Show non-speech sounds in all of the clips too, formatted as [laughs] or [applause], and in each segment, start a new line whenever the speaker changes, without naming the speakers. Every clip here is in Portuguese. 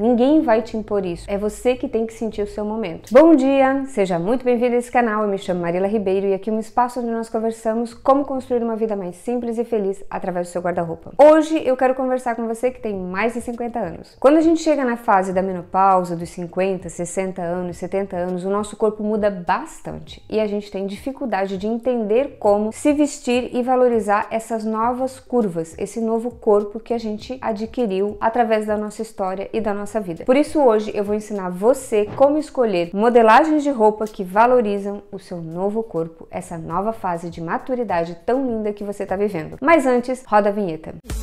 Ninguém vai te impor isso, é você que tem que sentir o seu momento. Bom dia, seja muito bem-vindo a esse canal. Eu me chamo Marila Ribeiro e aqui é um espaço onde nós conversamos como construir uma vida mais simples e feliz através do seu guarda-roupa. Hoje eu quero conversar com você que tem mais de 50 anos. Quando a gente chega na fase da menopausa, dos 50, 60 anos, 70 anos, o nosso corpo muda bastante e a gente tem dificuldade de entender como se vestir e valorizar essas novas curvas, esse novo corpo que a gente adquiriu através da nossa história e da nossa nossa vida. Por isso, hoje eu vou ensinar você como escolher modelagens de roupa que valorizam o seu novo corpo, essa nova fase de maturidade tão linda que você está vivendo. Mas antes, roda a vinheta. Música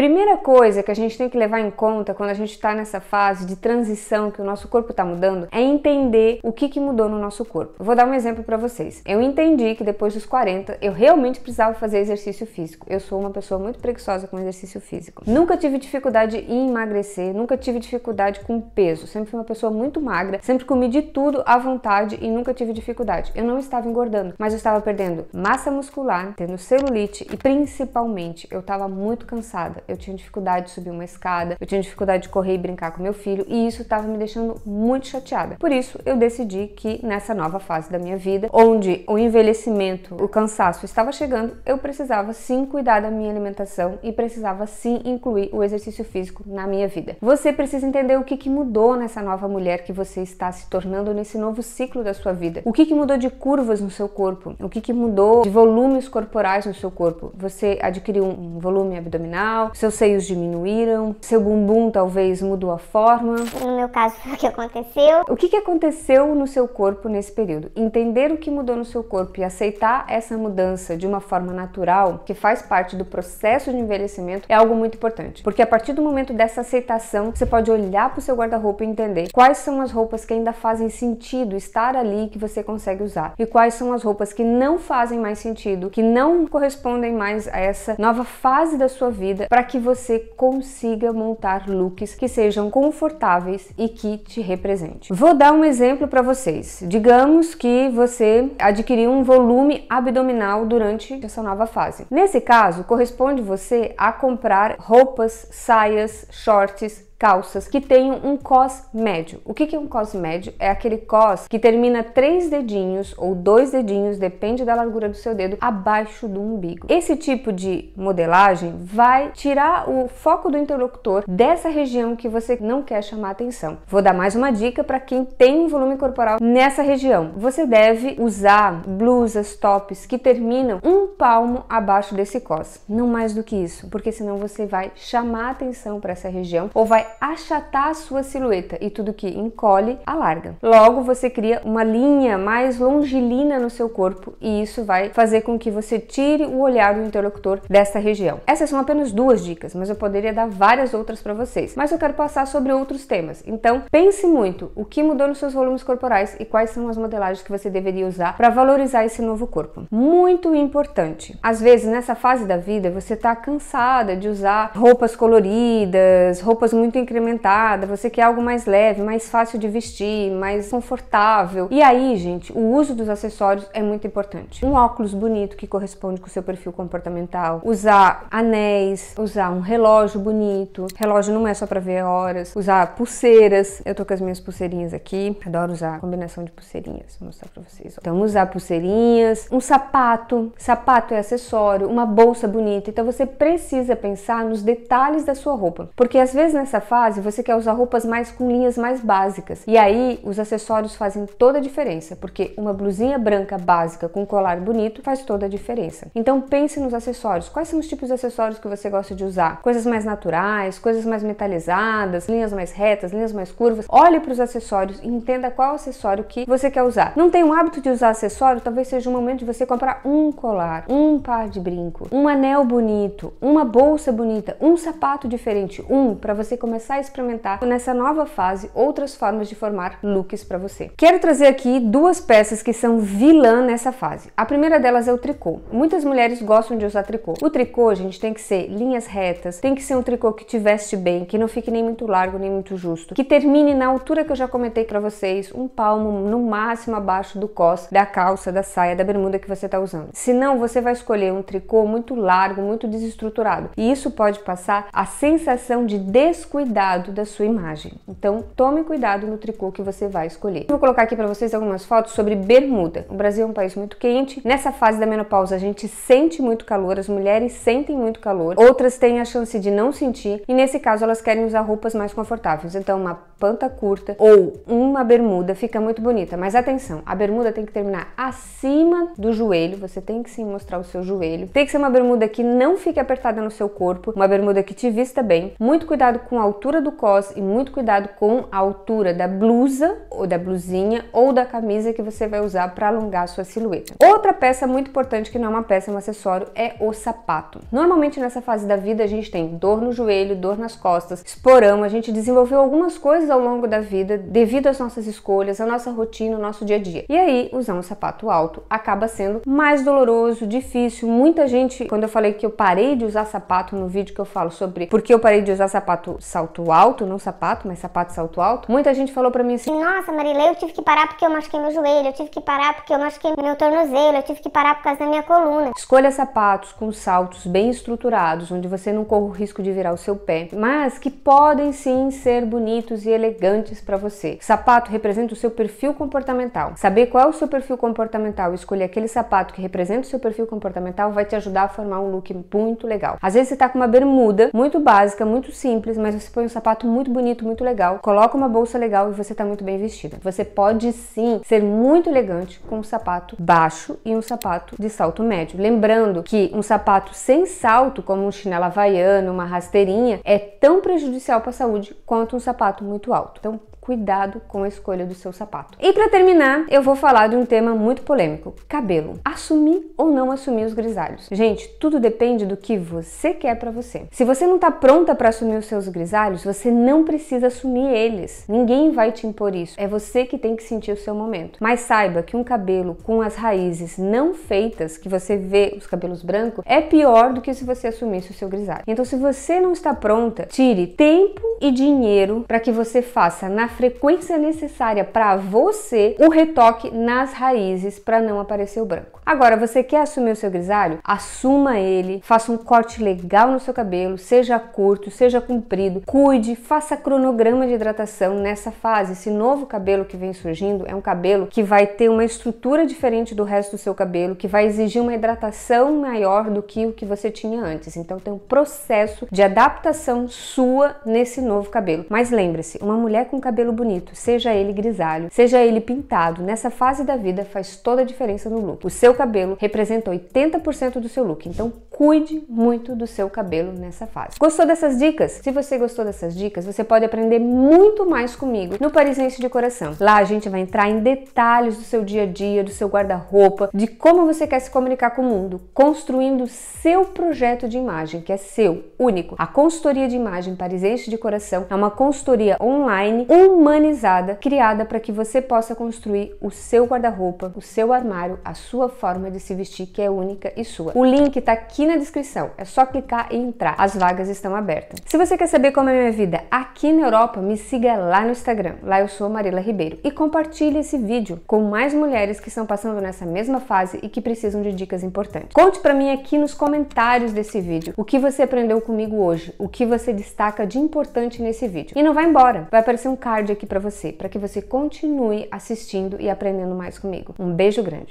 Primeira coisa que a gente tem que levar em conta quando a gente está nessa fase de transição que o nosso corpo está mudando é entender o que, que mudou no nosso corpo. vou dar um exemplo para vocês. Eu entendi que depois dos 40 eu realmente precisava fazer exercício físico. Eu sou uma pessoa muito preguiçosa com exercício físico. Nunca tive dificuldade em emagrecer, nunca tive dificuldade com peso. Sempre fui uma pessoa muito magra, sempre comi de tudo à vontade e nunca tive dificuldade. Eu não estava engordando, mas eu estava perdendo massa muscular, tendo celulite e principalmente eu estava muito cansada eu tinha dificuldade de subir uma escada, eu tinha dificuldade de correr e brincar com meu filho, e isso estava me deixando muito chateada. Por isso, eu decidi que nessa nova fase da minha vida, onde o envelhecimento, o cansaço estava chegando, eu precisava sim cuidar da minha alimentação e precisava sim incluir o exercício físico na minha vida. Você precisa entender o que, que mudou nessa nova mulher que você está se tornando nesse novo ciclo da sua vida. O que, que mudou de curvas no seu corpo? O que, que mudou de volumes corporais no seu corpo? Você adquiriu um volume abdominal? seus seios diminuíram, seu bumbum talvez mudou a forma. No meu caso, [laughs] o que aconteceu? O que, que aconteceu no seu corpo nesse período? Entender o que mudou no seu corpo e aceitar essa mudança de uma forma natural, que faz parte do processo de envelhecimento, é algo muito importante. Porque a partir do momento dessa aceitação, você pode olhar para o seu guarda-roupa e entender quais são as roupas que ainda fazem sentido estar ali que você consegue usar e quais são as roupas que não fazem mais sentido, que não correspondem mais a essa nova fase da sua vida para para que você consiga montar looks que sejam confortáveis e que te represente. Vou dar um exemplo para vocês. Digamos que você adquiriu um volume abdominal durante essa nova fase. Nesse caso, corresponde você a comprar roupas, saias, shorts, calças que tenham um cos médio. O que é um cos médio? É aquele cos que termina três dedinhos ou dois dedinhos, depende da largura do seu dedo, abaixo do umbigo. Esse tipo de modelagem vai tirar o foco do interlocutor dessa região que você não quer chamar atenção. Vou dar mais uma dica para quem tem volume corporal nessa região. Você deve usar blusas, tops que terminam um palmo abaixo desse cos, não mais do que isso, porque senão você vai chamar atenção para essa região ou vai achatar a sua silhueta e tudo que encolhe alarga. Logo, você cria uma linha mais longilínea no seu corpo e isso vai fazer com que você tire o olhar do interlocutor dessa região. Essas são apenas duas dicas, mas eu poderia dar várias outras para vocês. Mas eu quero passar sobre outros temas. Então, pense muito o que mudou nos seus volumes corporais e quais são as modelagens que você deveria usar para valorizar esse novo corpo. Muito importante. Às vezes, nessa fase da vida, você está cansada de usar roupas coloridas, roupas muito incrementada, você quer algo mais leve, mais fácil de vestir, mais confortável. E aí, gente, o uso dos acessórios é muito importante. Um óculos bonito que corresponde com o seu perfil comportamental, usar anéis, usar um relógio bonito. Relógio não é só para ver horas, usar pulseiras. Eu tô com as minhas pulseirinhas aqui. Adoro usar combinação de pulseirinhas, vou mostrar para vocês. Então, usar pulseirinhas, um sapato, sapato é acessório, uma bolsa bonita. Então você precisa pensar nos detalhes da sua roupa, porque às vezes nessa fase, você quer usar roupas mais com linhas mais básicas. E aí, os acessórios fazem toda a diferença, porque uma blusinha branca básica com um colar bonito faz toda a diferença. Então, pense nos acessórios. Quais são os tipos de acessórios que você gosta de usar? Coisas mais naturais, coisas mais metalizadas, linhas mais retas, linhas mais curvas. Olhe para os acessórios e entenda qual acessório que você quer usar. Não tem um hábito de usar acessório? Talvez seja o momento de você comprar um colar, um par de brinco, um anel bonito, uma bolsa bonita, um sapato diferente, um para você começar começar a experimentar nessa nova fase outras formas de formar looks para você. Quero trazer aqui duas peças que são vilã nessa fase. A primeira delas é o tricô. Muitas mulheres gostam de usar tricô. O tricô, gente, tem que ser linhas retas, tem que ser um tricô que te veste bem, que não fique nem muito largo nem muito justo, que termine na altura que eu já comentei para vocês, um palmo no máximo abaixo do cos da calça, da saia, da bermuda que você está usando. Senão, você vai escolher um tricô muito largo, muito desestruturado. E isso pode passar a sensação de descuidado cuidado da sua imagem. Então, tome cuidado no tricô que você vai escolher. Vou colocar aqui para vocês algumas fotos sobre bermuda. O Brasil é um país muito quente. Nessa fase da menopausa, a gente sente muito calor, as mulheres sentem muito calor. Outras têm a chance de não sentir e nesse caso elas querem usar roupas mais confortáveis. Então, uma panta curta ou uma bermuda, fica muito bonita. Mas atenção, a bermuda tem que terminar acima do joelho, você tem que sim mostrar o seu joelho. Tem que ser uma bermuda que não fique apertada no seu corpo, uma bermuda que te vista bem. Muito cuidado com a altura do cos e muito cuidado com a altura da blusa ou da blusinha ou da camisa que você vai usar para alongar a sua silhueta. Outra peça muito importante que não é uma peça, é um acessório, é o sapato. Normalmente nessa fase da vida a gente tem dor no joelho, dor nas costas, esporão, a gente desenvolveu algumas coisas ao longo da vida devido às nossas escolhas, à nossa rotina, ao nosso dia a dia. E aí, usar um sapato alto acaba sendo mais doloroso, difícil. Muita gente, quando eu falei que eu parei de usar sapato no vídeo que eu falo sobre por que eu parei de usar sapato salto alto, não sapato, mas sapato salto alto, muita gente falou para mim assim: "Nossa, Marilê, eu tive que parar porque eu machuquei meu joelho, eu tive que parar porque eu machuquei meu tornozelo, eu tive que parar por causa da minha coluna". Escolha sapatos com saltos bem estruturados, onde você não corre o risco de virar o seu pé, mas que podem sim ser bonitos e elegantes para você. Sapato representa o seu perfil comportamental. Saber qual é o seu perfil comportamental e escolher aquele sapato que representa o seu perfil comportamental vai te ajudar a formar um look muito legal. Às vezes você tá com uma bermuda muito básica, muito simples, mas você põe um sapato muito bonito, muito legal, coloca uma bolsa legal e você tá muito bem vestida. Você pode sim ser muito elegante com um sapato baixo e um sapato de salto médio. Lembrando que um sapato sem salto, como um chinelo havaiano, uma rasteirinha, é tão prejudicial para a saúde quanto um sapato muito alto. Então, cuidado com a escolha do seu sapato. E para terminar, eu vou falar de um tema muito polêmico: cabelo. Assumir ou não assumir os grisalhos. Gente, tudo depende do que você quer para você. Se você não está pronta para assumir os seus grisalhos, você não precisa assumir eles. Ninguém vai te impor isso. É você que tem que sentir o seu momento. Mas saiba que um cabelo com as raízes não feitas, que você vê os cabelos brancos, é pior do que se você assumisse o seu grisalho. Então, se você não está pronta, tire tempo e dinheiro para que você faça na frequência necessária para você, o retoque nas raízes para não aparecer o branco. Agora, você quer assumir o seu grisalho? Assuma ele, faça um corte legal no seu cabelo, seja curto, seja comprido, cuide, faça cronograma de hidratação nessa fase. Esse novo cabelo que vem surgindo é um cabelo que vai ter uma estrutura diferente do resto do seu cabelo, que vai exigir uma hidratação maior do que o que você tinha antes. Então, tem um processo de adaptação sua nesse novo cabelo. Mas lembre-se, uma mulher com cabelo bonito, seja ele grisalho, seja ele pintado, nessa fase da vida faz toda a diferença no look. O seu cabelo representa 80% do seu look. Então, cuide muito do seu cabelo nessa fase. Gostou dessas dicas? Se você gostou dessas dicas, você pode aprender muito mais comigo no Parisense de Coração. Lá a gente vai entrar em detalhes do seu dia a dia, do seu guarda-roupa, de como você quer se comunicar com o mundo, construindo seu projeto de imagem, que é seu, único. A consultoria de imagem Parisense de Coração é uma consultoria online humanizada, criada para que você possa construir o seu guarda-roupa, o seu armário, a sua forma de se vestir que é única e sua. O link está aqui na descrição, é só clicar e entrar. As vagas estão abertas. Se você quer saber como é minha vida aqui na Europa, me siga lá no Instagram. Lá eu sou Marila Ribeiro e compartilhe esse vídeo com mais mulheres que estão passando nessa mesma fase e que precisam de dicas importantes. Conte para mim aqui nos comentários desse vídeo o que você aprendeu comigo hoje, o que você destaca de importante nesse vídeo. E não vai embora, vai aparecer um card aqui para você, para que você continue assistindo e aprendendo mais comigo. Um beijo grande.